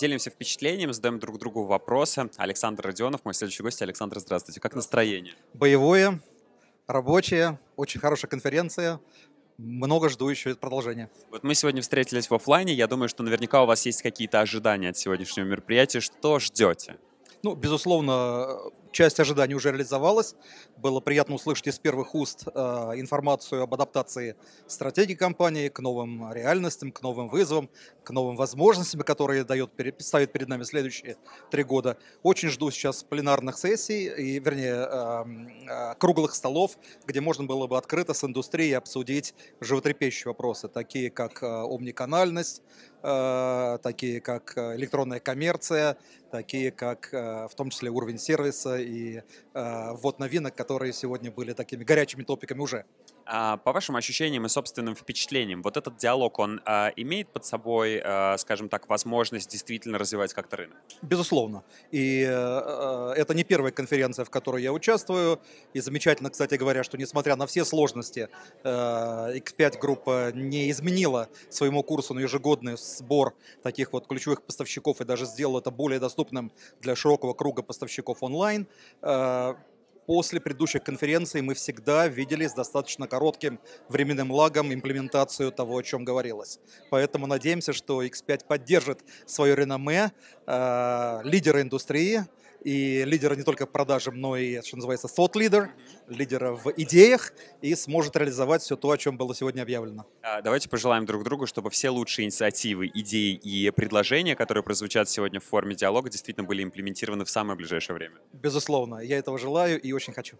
Делимся впечатлениями, задаем друг другу вопросы. Александр Родионов, мой следующий гость. Александр, здравствуйте. Как настроение? Боевое, рабочее, очень хорошая конференция много жду еще продолжения. Вот мы сегодня встретились в офлайне. Я думаю, что наверняка у вас есть какие-то ожидания от сегодняшнего мероприятия. Что ждете? Ну, безусловно, часть ожиданий уже реализовалась. Было приятно услышать из первых уст э, информацию об адаптации стратегии компании к новым реальностям, к новым вызовам, к новым возможностям, которые дает, ставит перед нами следующие три года. Очень жду сейчас пленарных сессий, и, вернее, эм, э, круглых столов, где можно было бы открыто с индустрией обсудить животрепещущие вопросы, такие как э, омниканальность, Э, такие как э, электронная коммерция, такие как э, в том числе уровень сервиса и вот новинок, которые сегодня были такими горячими топиками уже. А по вашим ощущениям и собственным впечатлениям, вот этот диалог, он а, имеет под собой, а, скажем так, возможность действительно развивать как-то рынок? Безусловно. И а, это не первая конференция, в которой я участвую. И замечательно, кстати говоря, что несмотря на все сложности, а, э, X5 группа не изменила своему курсу на ежегодный сбор таких вот ключевых поставщиков и даже сделала это более доступным для широкого круга поставщиков онлайн. А, после предыдущих конференций мы всегда видели с достаточно коротким временным лагом имплементацию того, о чем говорилось. Поэтому надеемся, что X5 поддержит свое реноме э, лидера индустрии, и лидера не только продажам, но и, что называется, thought leader, лидера в идеях, и сможет реализовать все то, о чем было сегодня объявлено. А, давайте пожелаем друг другу, чтобы все лучшие инициативы, идеи и предложения, которые прозвучат сегодня в форме диалога, действительно были имплементированы в самое ближайшее время. Безусловно, я этого желаю и очень хочу.